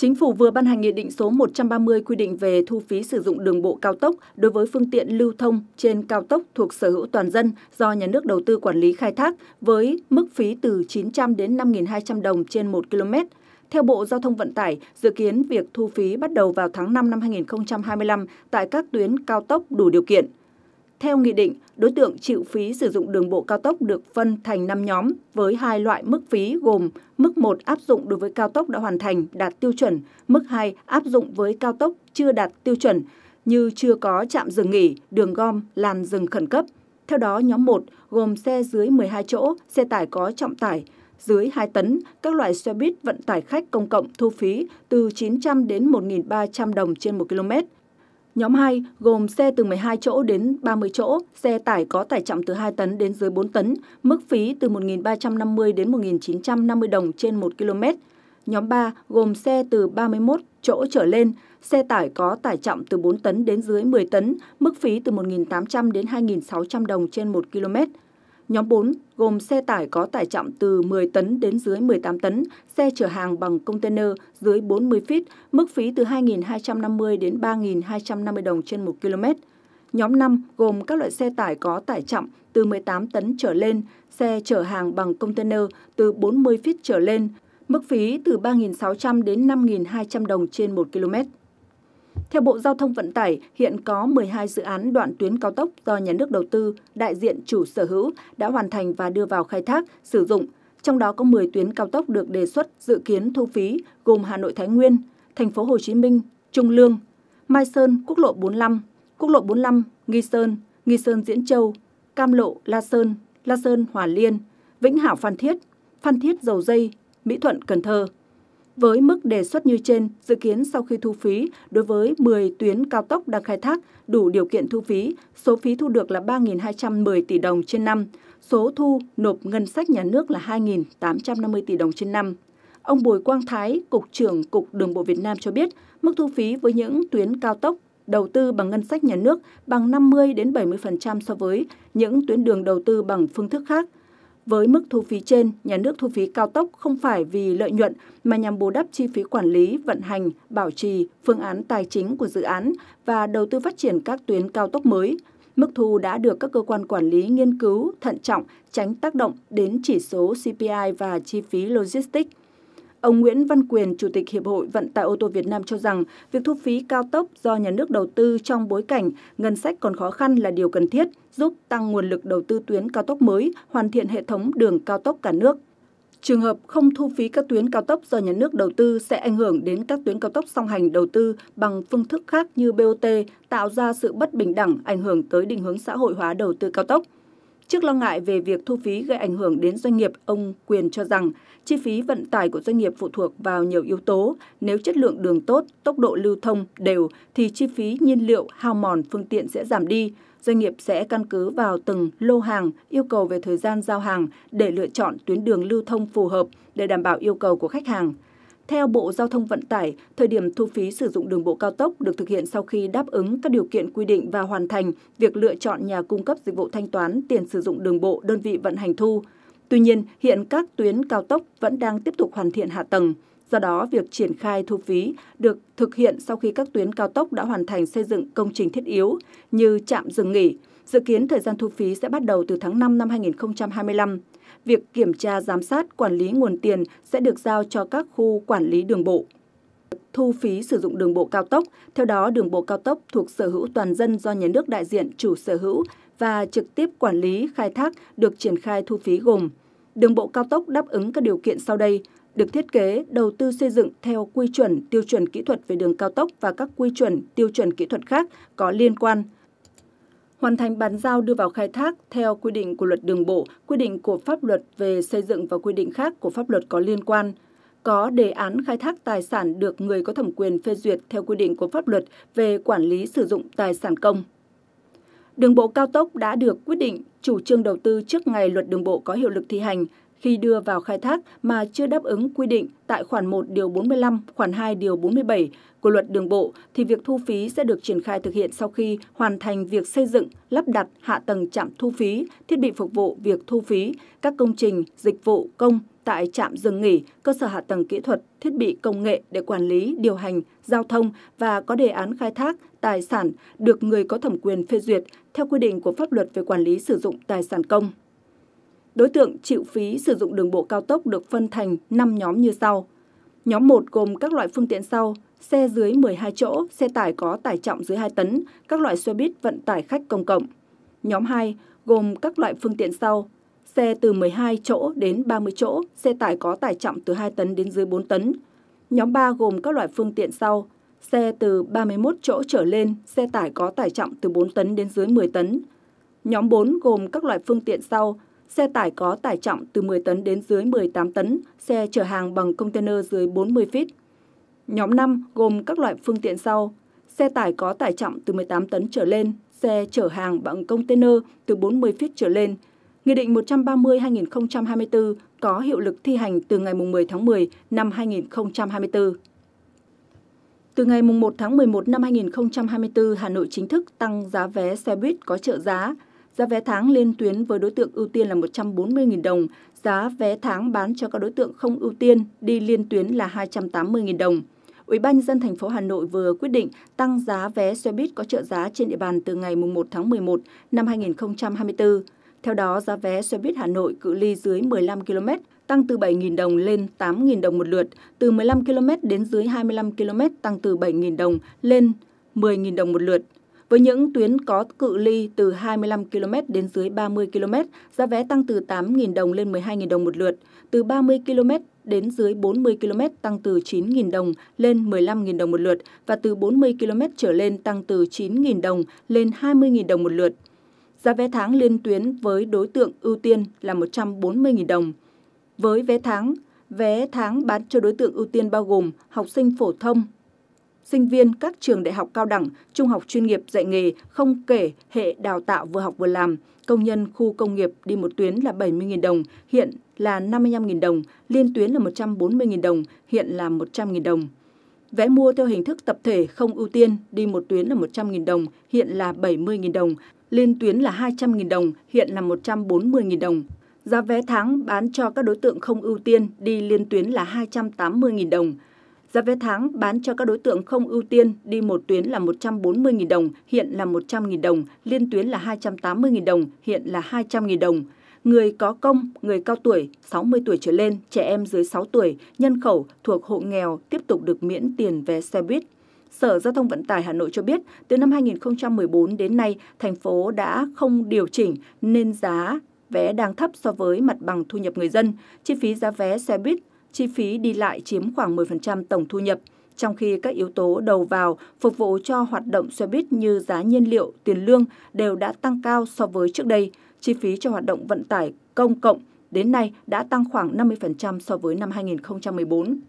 Chính phủ vừa ban hành Nghị định số 130 quy định về thu phí sử dụng đường bộ cao tốc đối với phương tiện lưu thông trên cao tốc thuộc sở hữu toàn dân do nhà nước đầu tư quản lý khai thác với mức phí từ 900 đến 5.200 đồng trên 1 km. Theo Bộ Giao thông Vận tải, dự kiến việc thu phí bắt đầu vào tháng 5 năm 2025 tại các tuyến cao tốc đủ điều kiện. Theo nghị định, đối tượng chịu phí sử dụng đường bộ cao tốc được phân thành 5 nhóm với hai loại mức phí gồm mức 1 áp dụng đối với cao tốc đã hoàn thành, đạt tiêu chuẩn, mức 2 áp dụng với cao tốc chưa đạt tiêu chuẩn như chưa có trạm dừng nghỉ, đường gom, làn dừng khẩn cấp. Theo đó, nhóm 1 gồm xe dưới 12 chỗ, xe tải có trọng tải dưới 2 tấn, các loại xe buýt vận tải khách công cộng thu phí từ 900 đến 1.300 đồng trên 1 km – Nhóm 2 gồm xe từ 12 chỗ đến 30 chỗ, xe tải có tải trọng từ 2 tấn đến dưới 4 tấn, mức phí từ 1.350 đến 1.950 đồng trên 1 km. Nhóm 3 gồm xe từ 31 chỗ trở lên, xe tải có tải trọng từ 4 tấn đến dưới 10 tấn, mức phí từ 1.800 đến 2.600 đồng trên 1 km. Nhóm 4 gồm xe tải có tải trọng từ 10 tấn đến dưới 18 tấn, xe chở hàng bằng container dưới 40 feet, mức phí từ 2.250 đến 3.250 đồng trên 1 km. Nhóm 5 gồm các loại xe tải có tải trọng từ 18 tấn trở lên, xe chở hàng bằng container từ 40 feet trở lên, mức phí từ 3.600 đến 5.200 đồng trên 1 km. Theo Bộ Giao thông Vận tải, hiện có 12 dự án đoạn tuyến cao tốc do nhà nước đầu tư, đại diện chủ sở hữu đã hoàn thành và đưa vào khai thác, sử dụng. Trong đó có 10 tuyến cao tốc được đề xuất dự kiến thu phí gồm Hà Nội Thái Nguyên, thành phố Hồ Chí Minh, Trung Lương, Mai Sơn, Quốc lộ 45, Quốc lộ 45, Nghi Sơn, Nghi Sơn Diễn Châu, Cam Lộ, La Sơn, La Sơn Hòa Liên, Vĩnh Hảo Phan Thiết, Phan Thiết Dầu Dây, Mỹ Thuận Cần Thơ. Với mức đề xuất như trên, dự kiến sau khi thu phí, đối với 10 tuyến cao tốc đang khai thác đủ điều kiện thu phí, số phí thu được là 3.210 tỷ đồng trên năm, số thu nộp ngân sách nhà nước là 2.850 tỷ đồng trên năm. Ông Bùi Quang Thái, Cục trưởng Cục Đường bộ Việt Nam cho biết, mức thu phí với những tuyến cao tốc đầu tư bằng ngân sách nhà nước bằng 50 đến 70% so với những tuyến đường đầu tư bằng phương thức khác – với mức thu phí trên, nhà nước thu phí cao tốc không phải vì lợi nhuận mà nhằm bù đắp chi phí quản lý, vận hành, bảo trì, phương án tài chính của dự án và đầu tư phát triển các tuyến cao tốc mới. Mức thu đã được các cơ quan quản lý nghiên cứu, thận trọng, tránh tác động đến chỉ số CPI và chi phí logistics. Ông Nguyễn Văn Quyền, Chủ tịch Hiệp hội Vận tải ô tô Việt Nam cho rằng, việc thu phí cao tốc do nhà nước đầu tư trong bối cảnh ngân sách còn khó khăn là điều cần thiết, giúp tăng nguồn lực đầu tư tuyến cao tốc mới, hoàn thiện hệ thống đường cao tốc cả nước. Trường hợp không thu phí các tuyến cao tốc do nhà nước đầu tư sẽ ảnh hưởng đến các tuyến cao tốc song hành đầu tư bằng phương thức khác như BOT, tạo ra sự bất bình đẳng, ảnh hưởng tới định hướng xã hội hóa đầu tư cao tốc. Trước lo ngại về việc thu phí gây ảnh hưởng đến doanh nghiệp, ông Quyền cho rằng chi phí vận tải của doanh nghiệp phụ thuộc vào nhiều yếu tố. Nếu chất lượng đường tốt, tốc độ lưu thông đều thì chi phí nhiên liệu, hao mòn phương tiện sẽ giảm đi. Doanh nghiệp sẽ căn cứ vào từng lô hàng, yêu cầu về thời gian giao hàng để lựa chọn tuyến đường lưu thông phù hợp để đảm bảo yêu cầu của khách hàng. Theo Bộ Giao thông Vận tải, thời điểm thu phí sử dụng đường bộ cao tốc được thực hiện sau khi đáp ứng các điều kiện quy định và hoàn thành việc lựa chọn nhà cung cấp dịch vụ thanh toán tiền sử dụng đường bộ đơn vị vận hành thu. Tuy nhiên, hiện các tuyến cao tốc vẫn đang tiếp tục hoàn thiện hạ tầng. Do đó, việc triển khai thu phí được thực hiện sau khi các tuyến cao tốc đã hoàn thành xây dựng công trình thiết yếu như trạm dừng nghỉ. Dự kiến thời gian thu phí sẽ bắt đầu từ tháng 5 năm 2025 việc kiểm tra giám sát quản lý nguồn tiền sẽ được giao cho các khu quản lý đường bộ. Thu phí sử dụng đường bộ cao tốc, theo đó đường bộ cao tốc thuộc sở hữu toàn dân do nhà nước đại diện chủ sở hữu và trực tiếp quản lý khai thác được triển khai thu phí gồm Đường bộ cao tốc đáp ứng các điều kiện sau đây, được thiết kế, đầu tư xây dựng theo quy chuẩn, tiêu chuẩn kỹ thuật về đường cao tốc và các quy chuẩn, tiêu chuẩn kỹ thuật khác có liên quan – hoàn thành bàn giao đưa vào khai thác theo quy định của luật đường bộ, quy định của pháp luật về xây dựng và quy định khác của pháp luật có liên quan. Có đề án khai thác tài sản được người có thẩm quyền phê duyệt theo quy định của pháp luật về quản lý sử dụng tài sản công. Đường bộ cao tốc đã được quyết định chủ trương đầu tư trước ngày luật đường bộ có hiệu lực thi hành khi đưa vào khai thác mà chưa đáp ứng quy định tại khoản 1 điều 45, khoản 2 điều 47 của luật đường bộ thì việc thu phí sẽ được triển khai thực hiện sau khi hoàn thành việc xây dựng, lắp đặt hạ tầng trạm thu phí, thiết bị phục vụ việc thu phí, các công trình, dịch vụ công tại trạm dừng nghỉ, cơ sở hạ tầng kỹ thuật, thiết bị công nghệ để quản lý, điều hành, giao thông và có đề án khai thác tài sản được người có thẩm quyền phê duyệt theo quy định của pháp luật về quản lý sử dụng tài sản công. Đối tượng chịu phí sử dụng đường bộ cao tốc được phân thành 5 nhóm như sau. Nhóm 1 gồm các loại phương tiện sau, xe dưới 12 chỗ, xe tải có tải trọng dưới 2 tấn, các loại xe buýt vận tải khách công cộng. Nhóm 2 gồm các loại phương tiện sau, xe từ 12 chỗ đến 30 chỗ, xe tải có tải trọng từ 2 tấn đến dưới 4 tấn. Nhóm 3 gồm các loại phương tiện sau, xe từ 31 chỗ trở lên, xe tải có tải trọng từ 4 tấn đến dưới 10 tấn. Nhóm 4 gồm các loại phương tiện sau, xe tải có tải trọng từ 10 tấn đến dưới 18 tấn, xe chở hàng bằng container dưới 40 feet. Nhóm 5 gồm các loại phương tiện sau, xe tải có tải trọng từ 18 tấn trở lên, xe chở hàng bằng container từ 40 feet trở lên. Nghị định 130-2024 có hiệu lực thi hành từ ngày 10 tháng 10 năm 2024. Từ ngày 1 tháng 11 năm 2024, Hà Nội chính thức tăng giá vé xe buýt có trợ giá – Giá vé tháng lên tuyến với đối tượng ưu tiên là 140.000 đồng, giá vé tháng bán cho các đối tượng không ưu tiên đi liên tuyến là 280.000 đồng. Ủy ban nhân dân thành phố Hà Nội vừa quyết định tăng giá vé xe buýt có trợ giá trên địa bàn từ ngày 1 tháng 11 năm 2024. Theo đó, giá vé xe buýt Hà Nội cự ly dưới 15 km tăng từ 7.000 đồng lên 8.000 đồng một lượt, từ 15 km đến dưới 25 km tăng từ 7.000 đồng lên 10.000 đồng một lượt. Với những tuyến có cự ly từ 25 km đến dưới 30 km, giá vé tăng từ 8.000 đồng lên 12.000 đồng một lượt, từ 30 km đến dưới 40 km tăng từ 9.000 đồng lên 15.000 đồng một lượt và từ 40 km trở lên tăng từ 9.000 đồng lên 20.000 đồng một lượt. Giá vé tháng liên tuyến với đối tượng ưu tiên là 140.000 đồng. Với vé tháng, vé tháng bán cho đối tượng ưu tiên bao gồm học sinh phổ thông, sinh viên các trường đại học cao đẳng, trung học chuyên nghiệp dạy nghề, không kể hệ đào tạo vừa học vừa làm. Công nhân khu công nghiệp đi một tuyến là 70.000 đồng, hiện là 55.000 đồng, liên tuyến là 140.000 đồng, hiện là 100.000 đồng. Vé mua theo hình thức tập thể không ưu tiên, đi một tuyến là 100.000 đồng, hiện là 70.000 đồng, liên tuyến là 200.000 đồng, hiện là 140.000 đồng. Giá vé tháng bán cho các đối tượng không ưu tiên đi liên tuyến là 280.000 đồng, Giá vé tháng bán cho các đối tượng không ưu tiên đi một tuyến là 140.000 đồng, hiện là 100.000 đồng, liên tuyến là 280.000 đồng, hiện là 200.000 đồng. Người có công, người cao tuổi, 60 tuổi trở lên, trẻ em dưới 6 tuổi, nhân khẩu thuộc hộ nghèo tiếp tục được miễn tiền vé xe buýt. Sở Giao thông Vận tải Hà Nội cho biết, từ năm 2014 đến nay, thành phố đã không điều chỉnh nên giá vé đang thấp so với mặt bằng thu nhập người dân. Chi phí giá vé xe buýt chi phí đi lại chiếm khoảng 10% tổng thu nhập, trong khi các yếu tố đầu vào phục vụ cho hoạt động xe buýt như giá nhiên liệu, tiền lương đều đã tăng cao so với trước đây, chi phí cho hoạt động vận tải công cộng đến nay đã tăng khoảng 50% so với năm 2014.